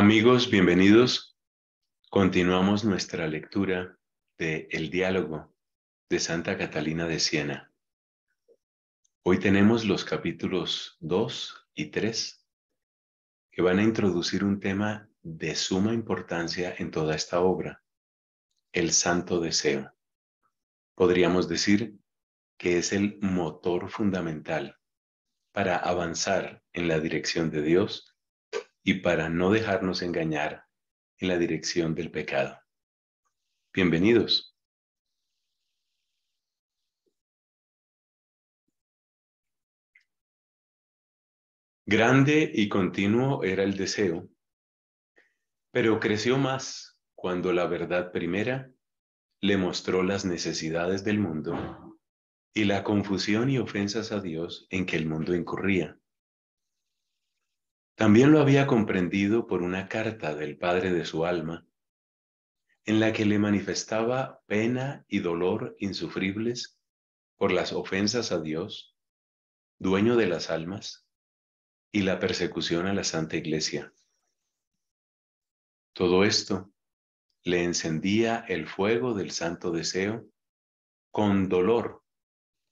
Amigos, bienvenidos. Continuamos nuestra lectura de El diálogo de Santa Catalina de Siena. Hoy tenemos los capítulos 2 y 3 que van a introducir un tema de suma importancia en toda esta obra, el santo deseo. Podríamos decir que es el motor fundamental para avanzar en la dirección de Dios y para no dejarnos engañar en la dirección del pecado. Bienvenidos. Grande y continuo era el deseo, pero creció más cuando la verdad primera le mostró las necesidades del mundo y la confusión y ofensas a Dios en que el mundo incurría. También lo había comprendido por una carta del padre de su alma, en la que le manifestaba pena y dolor insufribles por las ofensas a Dios, dueño de las almas, y la persecución a la Santa Iglesia. Todo esto le encendía el fuego del santo deseo con dolor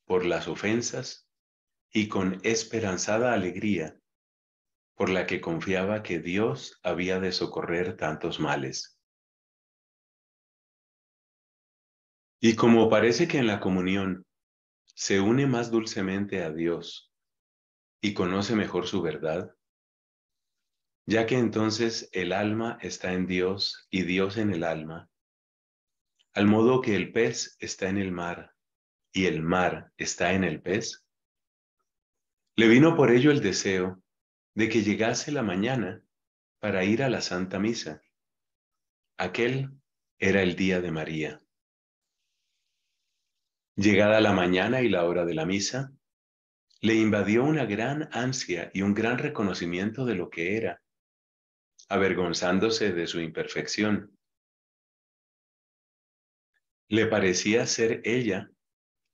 por las ofensas y con esperanzada alegría por la que confiaba que Dios había de socorrer tantos males. Y como parece que en la comunión se une más dulcemente a Dios y conoce mejor su verdad, ya que entonces el alma está en Dios y Dios en el alma, al modo que el pez está en el mar y el mar está en el pez, le vino por ello el deseo de que llegase la mañana para ir a la Santa Misa. Aquel era el día de María. Llegada la mañana y la hora de la misa, le invadió una gran ansia y un gran reconocimiento de lo que era, avergonzándose de su imperfección. Le parecía ser ella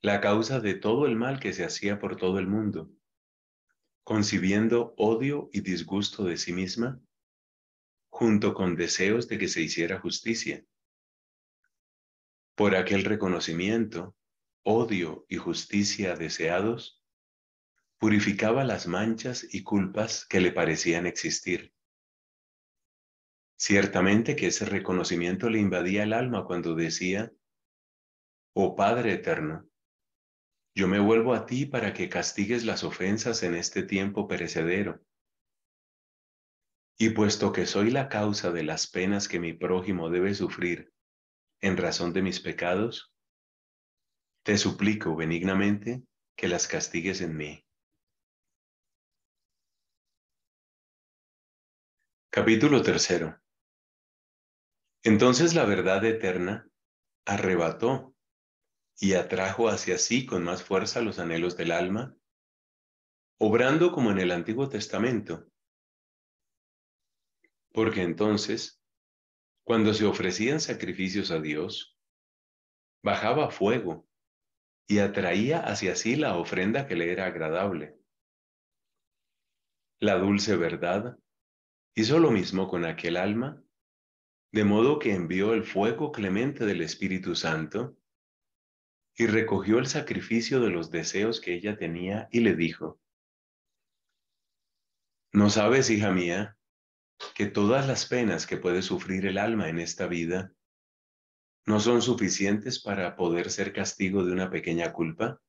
la causa de todo el mal que se hacía por todo el mundo concibiendo odio y disgusto de sí misma, junto con deseos de que se hiciera justicia. Por aquel reconocimiento, odio y justicia deseados, purificaba las manchas y culpas que le parecían existir. Ciertamente que ese reconocimiento le invadía el alma cuando decía, Oh Padre Eterno, yo me vuelvo a ti para que castigues las ofensas en este tiempo perecedero. Y puesto que soy la causa de las penas que mi prójimo debe sufrir en razón de mis pecados, te suplico benignamente que las castigues en mí. Capítulo tercero. Entonces la verdad eterna arrebató y atrajo hacia sí con más fuerza los anhelos del alma, obrando como en el Antiguo Testamento. Porque entonces, cuando se ofrecían sacrificios a Dios, bajaba fuego y atraía hacia sí la ofrenda que le era agradable. La dulce verdad hizo lo mismo con aquel alma, de modo que envió el fuego clemente del Espíritu Santo y recogió el sacrificio de los deseos que ella tenía y le dijo, ¿no sabes, hija mía, que todas las penas que puede sufrir el alma en esta vida no son suficientes para poder ser castigo de una pequeña culpa?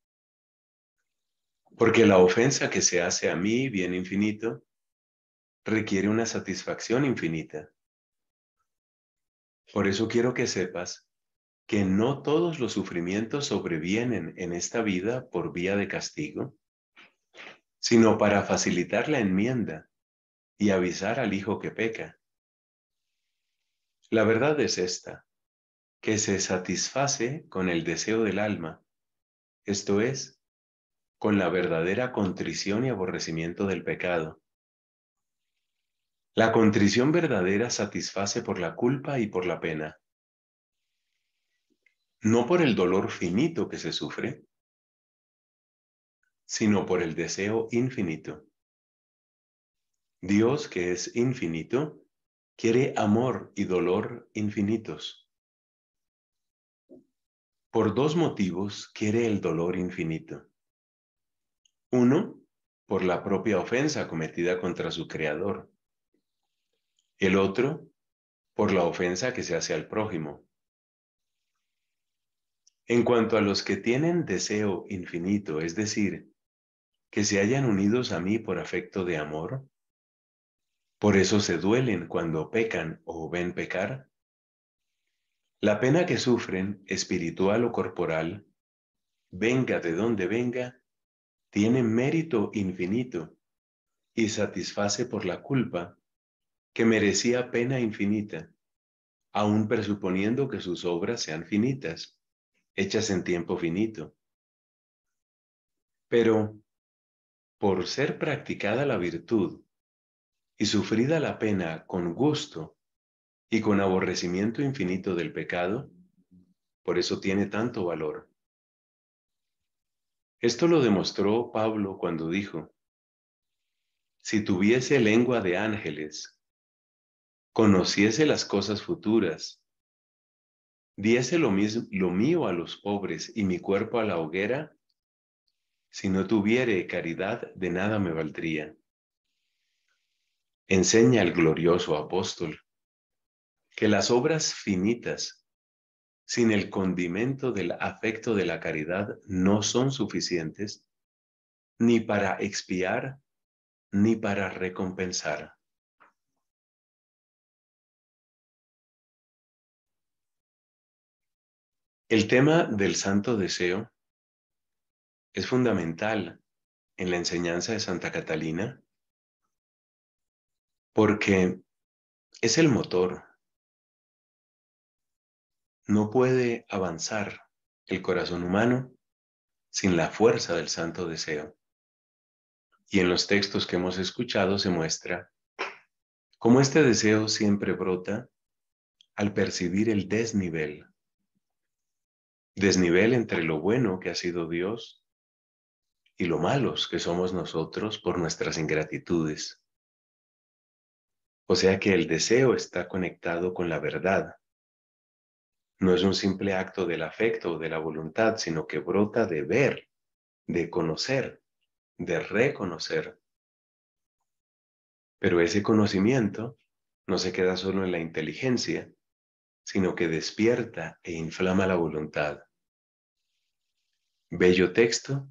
Porque la ofensa que se hace a mí, bien infinito, requiere una satisfacción infinita. Por eso quiero que sepas que no todos los sufrimientos sobrevienen en esta vida por vía de castigo, sino para facilitar la enmienda y avisar al hijo que peca. La verdad es esta, que se satisface con el deseo del alma, esto es, con la verdadera contrición y aborrecimiento del pecado. La contrición verdadera satisface por la culpa y por la pena no por el dolor finito que se sufre, sino por el deseo infinito. Dios, que es infinito, quiere amor y dolor infinitos. Por dos motivos quiere el dolor infinito. Uno, por la propia ofensa cometida contra su creador. El otro, por la ofensa que se hace al prójimo. En cuanto a los que tienen deseo infinito, es decir, que se hayan unidos a mí por afecto de amor, por eso se duelen cuando pecan o ven pecar. La pena que sufren, espiritual o corporal, venga de donde venga, tiene mérito infinito y satisface por la culpa que merecía pena infinita, aun presuponiendo que sus obras sean finitas hechas en tiempo finito. Pero, por ser practicada la virtud y sufrida la pena con gusto y con aborrecimiento infinito del pecado, por eso tiene tanto valor. Esto lo demostró Pablo cuando dijo, si tuviese lengua de ángeles, conociese las cosas futuras diese lo, mío a los pobres y mi cuerpo a la hoguera, si no tuviere caridad de nada me valdría. Enseña el glorioso apóstol que las obras finitas, sin el condimento del afecto de la caridad, no son suficientes ni para expiar ni para recompensar. El tema del santo deseo es fundamental en la enseñanza de Santa Catalina porque es el motor. No puede avanzar el corazón humano sin la fuerza del santo deseo. Y en los textos que hemos escuchado se muestra cómo este deseo siempre brota al percibir el desnivel desnivel entre lo bueno que ha sido Dios y lo malos que somos nosotros por nuestras ingratitudes. O sea que el deseo está conectado con la verdad. No es un simple acto del afecto o de la voluntad, sino que brota de ver, de conocer, de reconocer. Pero ese conocimiento no se queda solo en la inteligencia, sino que despierta e inflama la voluntad. Bello texto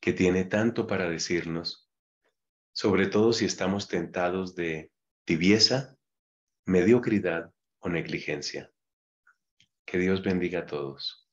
que tiene tanto para decirnos, sobre todo si estamos tentados de tibieza, mediocridad o negligencia. Que Dios bendiga a todos.